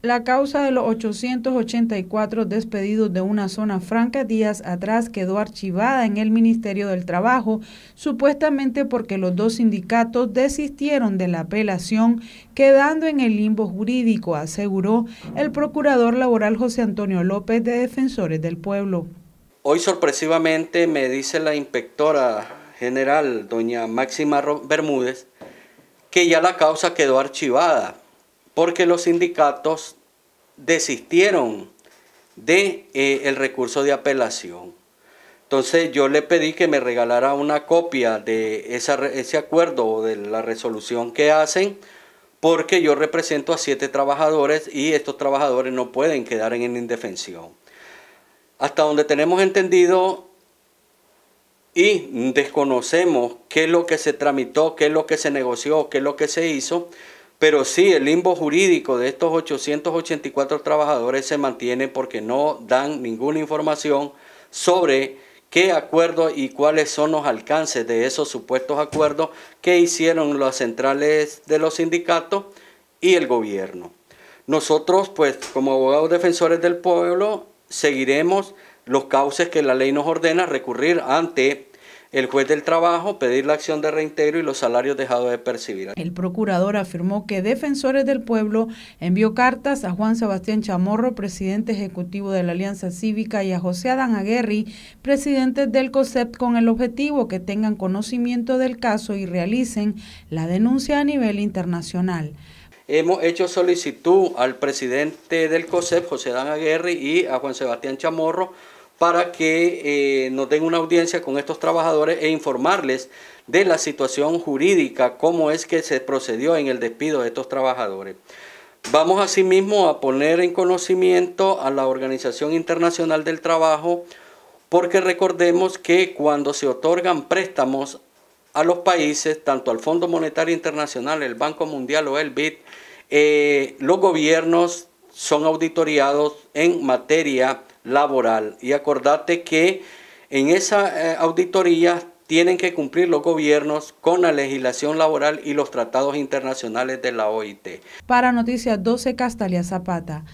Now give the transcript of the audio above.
La causa de los 884 despedidos de una zona franca días atrás quedó archivada en el Ministerio del Trabajo, supuestamente porque los dos sindicatos desistieron de la apelación, quedando en el limbo jurídico, aseguró el procurador laboral José Antonio López de Defensores del Pueblo. Hoy sorpresivamente me dice la inspectora general, doña Máxima Bermúdez, que ya la causa quedó archivada porque los sindicatos desistieron de eh, recurso de apelación. Entonces yo le pedí que me regalara una copia de ese acuerdo o de la resolución que hacen, porque yo represento a siete trabajadores y estos trabajadores no pueden quedar en indefensión. Hasta donde tenemos entendido y desconocemos qué es lo que se tramitó, qué es lo que se negoció, qué es lo que se hizo, pero sí, el limbo jurídico de estos 884 trabajadores se mantiene porque no dan ninguna información sobre qué acuerdos y cuáles son los alcances de esos supuestos acuerdos que hicieron las centrales de los sindicatos y el gobierno. Nosotros, pues, como abogados defensores del pueblo, seguiremos los cauces que la ley nos ordena recurrir ante el juez del trabajo pedir la acción de reintegro y los salarios dejados de percibir. El procurador afirmó que Defensores del Pueblo envió cartas a Juan Sebastián Chamorro, presidente ejecutivo de la Alianza Cívica, y a José Adán Aguerri, presidente del COSEP, con el objetivo que tengan conocimiento del caso y realicen la denuncia a nivel internacional. Hemos hecho solicitud al presidente del COSEP, José Adán Aguerri, y a Juan Sebastián Chamorro, para que eh, nos den una audiencia con estos trabajadores e informarles de la situación jurídica, cómo es que se procedió en el despido de estos trabajadores. Vamos asimismo a poner en conocimiento a la Organización Internacional del Trabajo, porque recordemos que cuando se otorgan préstamos a los países, tanto al Fondo Monetario Internacional, el Banco Mundial o el BID, eh, los gobiernos son auditoriados en materia laboral. Y acordate que en esa eh, auditoría tienen que cumplir los gobiernos con la legislación laboral y los tratados internacionales de la OIT. Para Noticias 12, Castalia Zapata.